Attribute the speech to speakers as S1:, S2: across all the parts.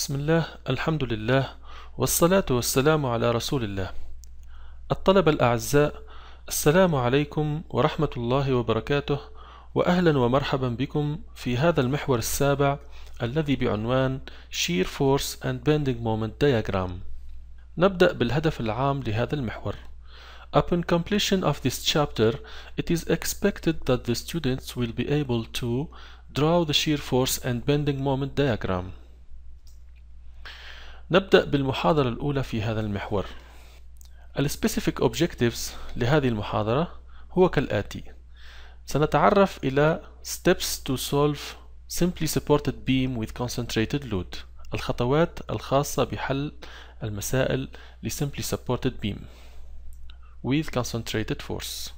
S1: بسم الله الحمد لله والصلاة والسلام على رسول الله الطلبة الأعزاء السلام عليكم ورحمة الله وبركاته وأهلا ومرحبا بكم في هذا المحور السابع الذي بعنوان Shear Force and Bending Moment Diagram نبدأ بالهدف العام لهذا المحور Upon completion of this chapter, it is expected that the students will be able to draw the shear force and bending moment diagram. نبدأ بالمحاضرة الأولى في هذا المحور الـ Specific Objectives لهذه المحاضرة هو كالآتي سنتعرف إلى Steps to solve simply supported beam with concentrated load الخطوات الخاصة بحل المسائل لـ simply supported beam with concentrated force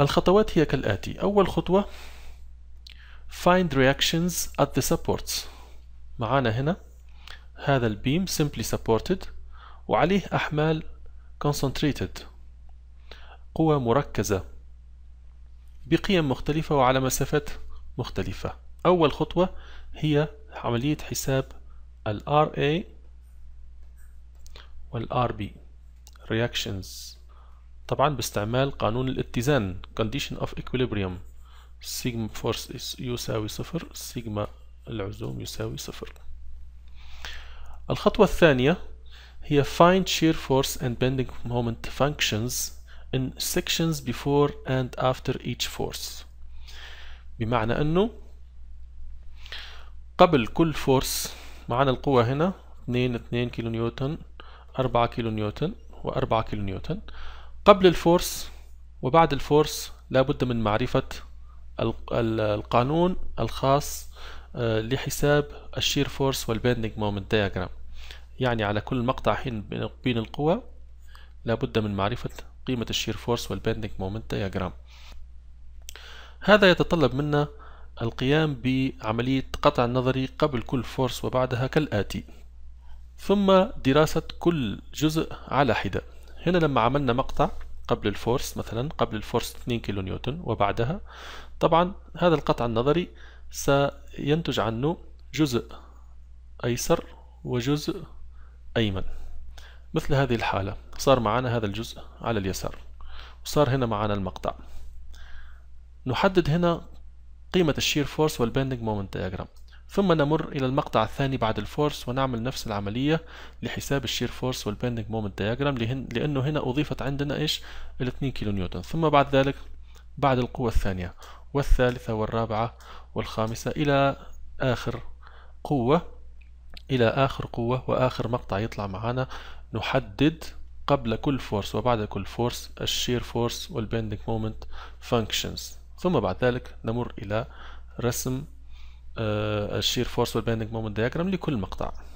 S1: الخطوات هي كالآتي أول خطوة find reactions at the supports معانا هنا هذا البيم simply supported وعليه أحمال concentrated قوى مركزة بقيم مختلفة وعلى مسافات مختلفة أول خطوة هي عملية حساب ال RA وال RB reactions طبعا باستعمال قانون الاتزان condition of equilibrium sigma force يساوي صفر sigma العزوم يساوي صفر الخطوة الثانية هي find shear force and bending moment functions in sections before and after each force بمعنى أنه قبل كل فورس معنا القوة هنا 2 2 كيلو نيوتن 4 كيلو نيوتن و4 كيلو نيوتن قبل الفورس وبعد الفورس لابد من معرفة القانون الخاص آه، لحساب الشير فورس والبيندنج مومنت دياجرام يعني على كل مقطع حين بين القوى لابد من معرفة قيمة الشير فورس والبيندنج مومنت دياجرام هذا يتطلب منا القيام بعملية قطع النظري قبل كل فورس وبعدها كالآتي ثم دراسة كل جزء على حدة هنا لما عملنا مقطع قبل الفورس مثلا قبل الفورس 2 كيلو نيوتن وبعدها طبعا هذا القطع النظري سينتج عنه جزء أيسر وجزء أيمن مثل هذه الحالة صار معنا هذا الجزء على اليسار وصار هنا معنا المقطع نحدد هنا قيمة الشير فورس والبيندنج مومنت دياجرام ثم نمر إلى المقطع الثاني بعد الفورس ونعمل نفس العملية لحساب الشير فورس والبيندنج مومنت دياجرام لأنه هنا أضيفت عندنا إيش الاثنين 2 كيلو نيوتن ثم بعد ذلك بعد القوة الثانية والثالثة والرابعة والخامسة إلى آخر قوة إلى آخر قوة وآخر مقطع يطلع معانا نحدد قبل كل فورس وبعد كل فورس الشير فورس والبندنج مومنت فانكشنز ثم بعد ذلك نمر إلى رسم الشير فورس والبندنج مومنت دياجرام لكل مقطع